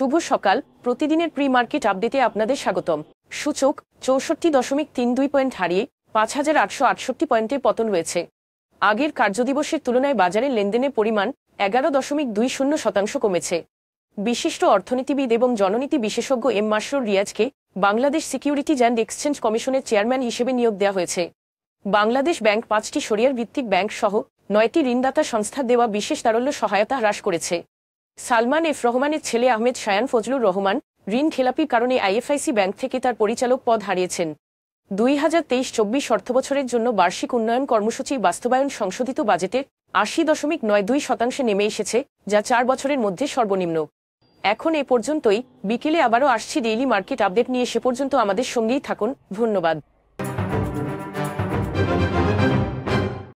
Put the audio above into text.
শুভ সকাল প্রতিদিনের pre market আপডেটে আপনাদের স্বাগতম সূচক চৌষট্টি দশমিক তিন দুই পয়েন্ট হারিয়ে পাঁচ হাজার আটশো আটষট্টি পয়েন্টে পতন হয়েছে আগের কার্যদিবসের তুলনায় বাজারে লেনদেনের পরিমাণ এগারো দশমিক দুই শূন্য শতাংশ কমেছে বিশিষ্ট অর্থনীতিবিদ এবং জননীতি বিশেষজ্ঞ এম মাসরুর রিয়াজকে বাংলাদেশ সিকিউরিটিজ অ্যান্ড এক্সচেঞ্জ কমিশনের চেয়ারম্যান হিসেবে নিয়োগ দেওয়া হয়েছে বাংলাদেশ ব্যাংক পাঁচটি শরিয়ার ভিত্তিক ব্যাংক সহ নয়টি ঋণদাতা সংস্থা দেওয়া বিশেষ তারল্য সহায়তা হ্রাস করেছে সালমান এফ রহমানের ছেলে আহমেদ শায়ান ফজলুর রহমান ঋণ খেলাপির কারণে আইএফআইসি ব্যাংক থেকে তার পরিচালক পদ হারিয়েছেন দুই হাজার তেইশ চব্বিশ অর্থবছরের জন্য বার্ষিক উন্নয়ন কর্মসূচি বাস্তবায়ন সংশোধিত বাজেটে আশি দশমিক নয় দুই শতাংশে নেমে এসেছে যা চার বছরের মধ্যে সর্বনিম্ন এখন এ পর্যন্তই বিকেলে আবারও আসছি ডেইলি মার্কেট আপডেট নিয়ে সে পর্যন্ত আমাদের সঙ্গেই থাকুন ধন্যবাদ